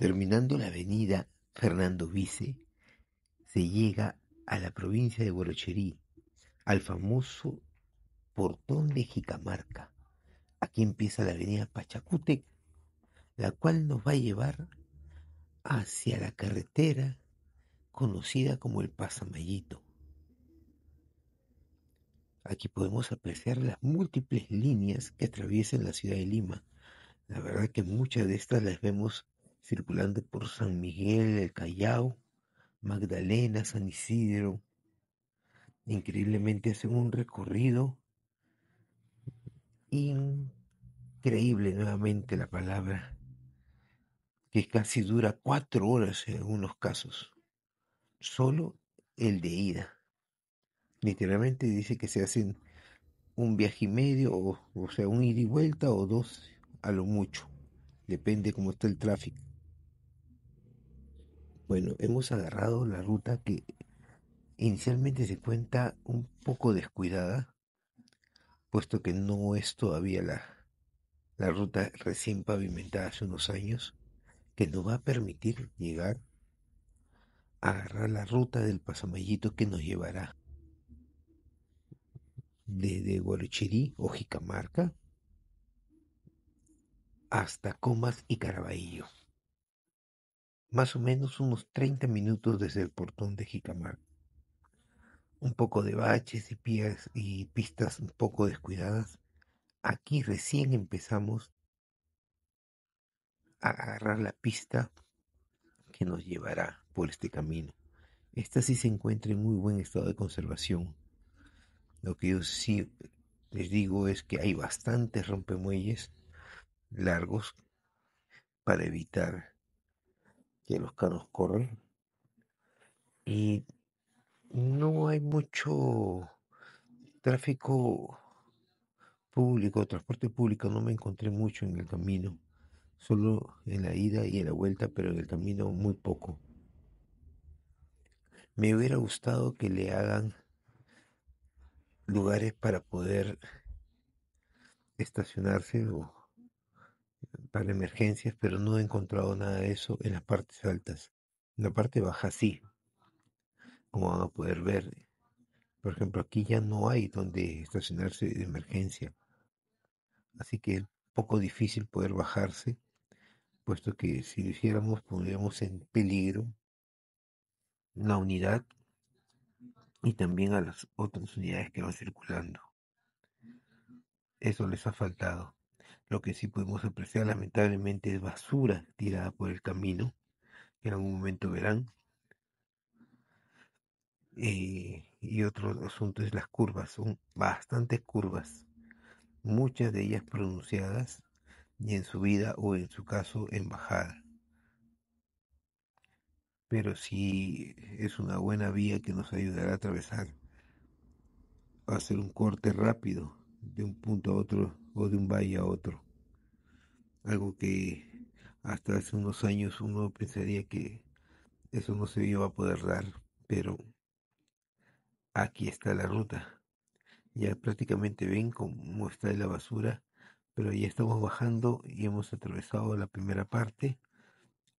Terminando la avenida Fernando Vice, se llega a la provincia de Borocherí, al famoso portón de Jicamarca. Aquí empieza la avenida Pachacútec, la cual nos va a llevar hacia la carretera conocida como el Pasamellito. Aquí podemos apreciar las múltiples líneas que atraviesan la ciudad de Lima. La verdad que muchas de estas las vemos circulando por San Miguel, el Callao, Magdalena, San Isidro. Increíblemente hacen un recorrido increíble nuevamente la palabra, que casi dura cuatro horas en algunos casos, solo el de ida. Literalmente dice que se hacen un viaje y medio, o, o sea, un ida y vuelta o dos a lo mucho, depende cómo está el tráfico. Bueno, hemos agarrado la ruta que inicialmente se cuenta un poco descuidada, puesto que no es todavía la, la ruta recién pavimentada hace unos años, que nos va a permitir llegar a agarrar la ruta del pasamayito que nos llevará desde Guaruchirí o Jicamarca hasta Comas y Caraballo más o menos unos 30 minutos desde el portón de Jicamar. Un poco de baches y, pies y pistas un poco descuidadas. Aquí recién empezamos a agarrar la pista que nos llevará por este camino. Esta sí se encuentra en muy buen estado de conservación. Lo que yo sí les digo es que hay bastantes rompemuelles largos para evitar que los canos corren y no hay mucho tráfico público, transporte público, no me encontré mucho en el camino, solo en la ida y en la vuelta, pero en el camino muy poco. Me hubiera gustado que le hagan lugares para poder estacionarse o para emergencias, pero no he encontrado nada de eso en las partes altas. En la parte baja sí, como van a poder ver. Por ejemplo, aquí ya no hay donde estacionarse de emergencia. Así que es poco difícil poder bajarse, puesto que si lo hiciéramos pondríamos en peligro la unidad y también a las otras unidades que van circulando. Eso les ha faltado. Lo que sí podemos apreciar lamentablemente es basura tirada por el camino, que en algún momento verán. Eh, y otro asunto es las curvas, son bastantes curvas, muchas de ellas pronunciadas y en subida o en su caso en bajada. Pero sí es una buena vía que nos ayudará a atravesar, a hacer un corte rápido de un punto a otro o de un valle a otro. Algo que hasta hace unos años uno pensaría que eso no se iba a poder dar, pero aquí está la ruta. Ya prácticamente ven cómo está la basura, pero ya estamos bajando y hemos atravesado la primera parte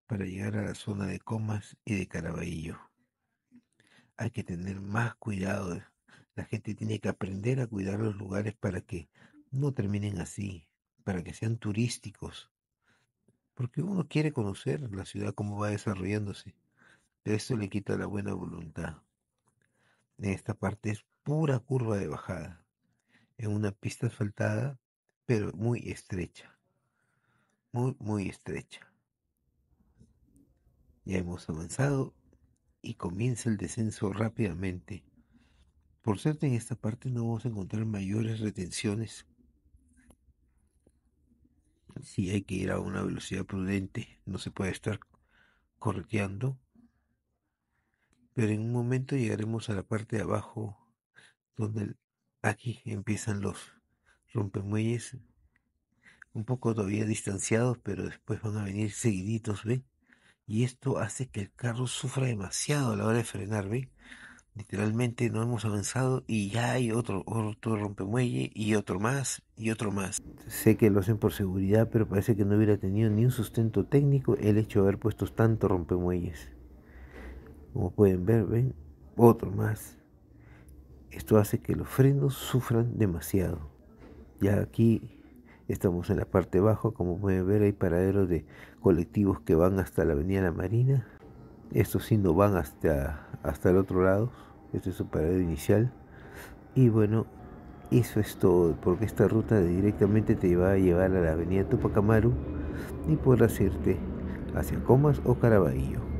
para llegar a la zona de Comas y de Caraballo. Hay que tener más cuidado la gente tiene que aprender a cuidar los lugares para que no terminen así, para que sean turísticos. Porque uno quiere conocer la ciudad, cómo va desarrollándose. Pero eso le quita la buena voluntad. En esta parte es pura curva de bajada. En una pista asfaltada, pero muy estrecha. Muy, muy estrecha. Ya hemos avanzado y comienza el descenso rápidamente. Por cierto en esta parte no vamos a encontrar mayores retenciones. Si hay que ir a una velocidad prudente, no se puede estar correteando. Pero en un momento llegaremos a la parte de abajo, donde aquí empiezan los rompemuelles, un poco todavía distanciados, pero después van a venir seguiditos, ¿ve? Y esto hace que el carro sufra demasiado a la hora de frenar, ¿ven? Literalmente no hemos avanzado y ya hay otro, rompemuelle y otro más y otro más. Sé que lo hacen por seguridad, pero parece que no hubiera tenido ni un sustento técnico el hecho de haber puesto tantos rompemuelles. Como pueden ver, ven, otro más. Esto hace que los frenos sufran demasiado. Ya aquí estamos en la parte baja, como pueden ver hay paraderos de colectivos que van hasta la Avenida La Marina estos sí no van hasta, hasta el otro lado, este es su paradero inicial. Y bueno, eso es todo, porque esta ruta directamente te va a llevar a la avenida Tupacamaru y podrás irte hacia Comas o Caraballo.